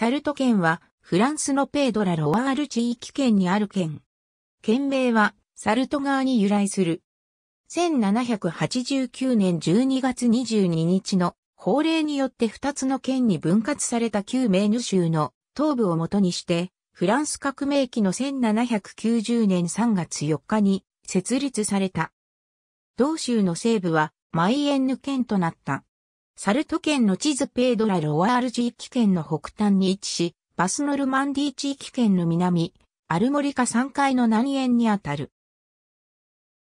サルト県は、フランスのペードラ・ロワール地域圏にある県。県名は、サルト側に由来する。1789年12月22日の法令によって2つの県に分割された旧メーヌ州の東部をもとにして、フランス革命期の1790年3月4日に設立された。同州の西部はマイエンヌ県となった。サルト県の地図ペードラ・ロワール地域圏の北端に位置し、バスノルマンディ地域圏の南、アルモリカ3階の南縁にあたる。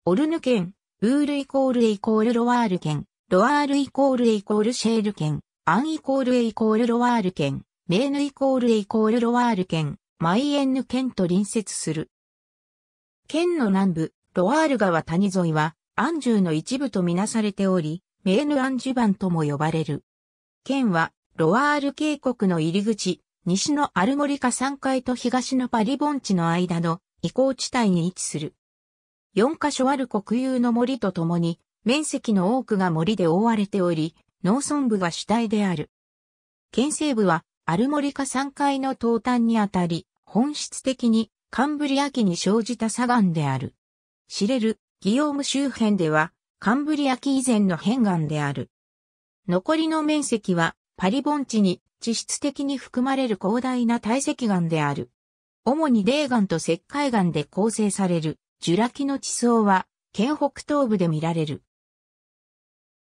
オルヌ県、ウールイコールイコールロワール県、ロワールイコールイコールシェール県、アンイコールイコールロワール県、メーヌイコールイコールロワール県、マイエンヌ県と隣接する。県の南部、ロワール川谷沿いは、アンジュの一部とみなされており、メーヌアンジュバンとも呼ばれる。県は、ロワール渓谷の入り口、西のアルモリカ山階と東のパリ盆地の間の移行地帯に位置する。4カ所ある国有の森とともに、面積の多くが森で覆われており、農村部が主体である。県西部は、アルモリカ山階の東端にあたり、本質的にカンブリア紀に生じた砂岩である。知れる、ギオーム周辺では、カンブリア紀以前の片岩である。残りの面積はパリ盆地に地質的に含まれる広大な堆積岩である。主に泥岩と石灰岩で構成されるジュラ紀の地層は県北東部で見られる。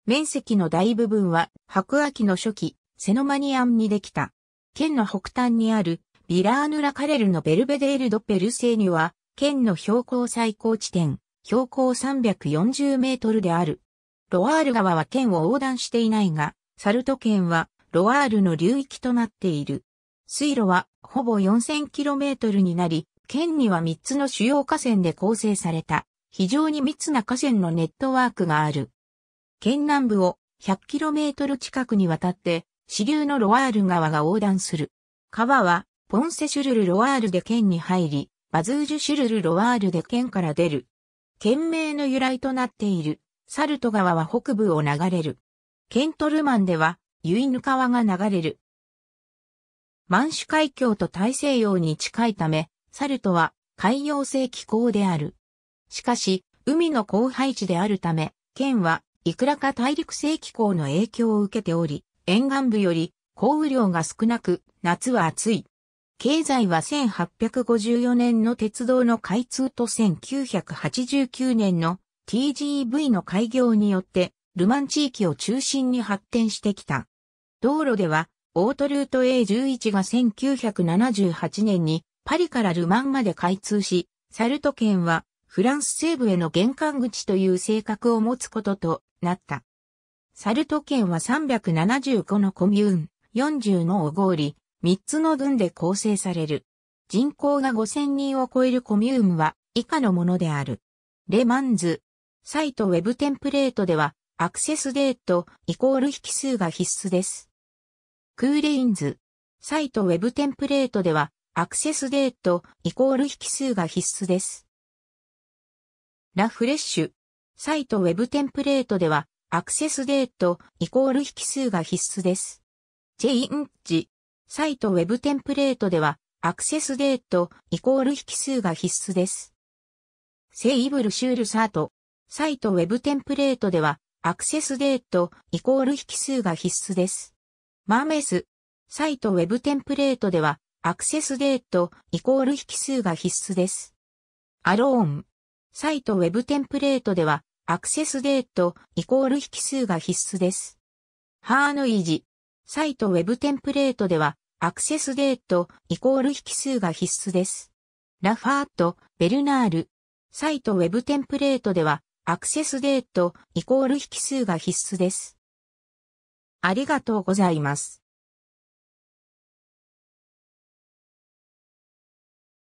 面積の大部分は白亜紀の初期、セノマニアンにできた。県の北端にあるビラーヌラカレルのベルベデール・ド・ペルセーニュは県の標高最高地点標高340メートルである。ロワール川は県を横断していないが、サルト県はロワールの流域となっている。水路はほぼ4 0 0 0トルになり、県には3つの主要河川で構成された、非常に密な河川のネットワークがある。県南部を1 0 0トル近くにわたって、支流のロワール川が横断する。川は、ポンセシュルルロワールで県に入り、バズージュシュルルロワールで県から出る。県名の由来となっている、サルト川は北部を流れる。ケントルマンでは、ユイヌ川が流れる。満州海峡と大西洋に近いため、サルトは海洋性気候である。しかし、海の広廃地であるため、県はいくらか大陸性気候の影響を受けており、沿岸部より降雨量が少なく、夏は暑い。経済は1854年の鉄道の開通と1989年の TGV の開業によって、ルマン地域を中心に発展してきた。道路では、オートルート A11 が1978年にパリからルマンまで開通し、サルト県はフランス西部への玄関口という性格を持つこととなった。サルト県は375のコミューン、40の小郡、3つの文で構成される。人口が5000人を超えるコミュームは以下のものである。レマンズ。サイトウェブテンプレートでは、アクセスデートイコール引数が必須です。クーレインズ。サイトウェブテンプレートでは、アクセスデートイコール引数が必須です。ラフレッシュ。サイトウェブテンプレートでは、アクセスデートイコール引数が必須です。チェインジ。サイトウェブテンプレートでは、アクセスデートイコール引数が必須です。セイブルシュールサート。サイトウェブテンプレートでは、アクセスデートイコール引数が必須です。マーメス。サイトウェブテンプレートでは、アクセスデートイコール引数が必須です。アローン。サイトウェブテンプレートでは、アクセスデートイコール引数が必須です。ハーノイジ。サイトウェブテンプレートでは、アクセスデートイコール引数が必須です。ラファート、ベルナール。サイトウェブテンプレートでは、アクセスデートイコール引数が必須です。ありがとうございます。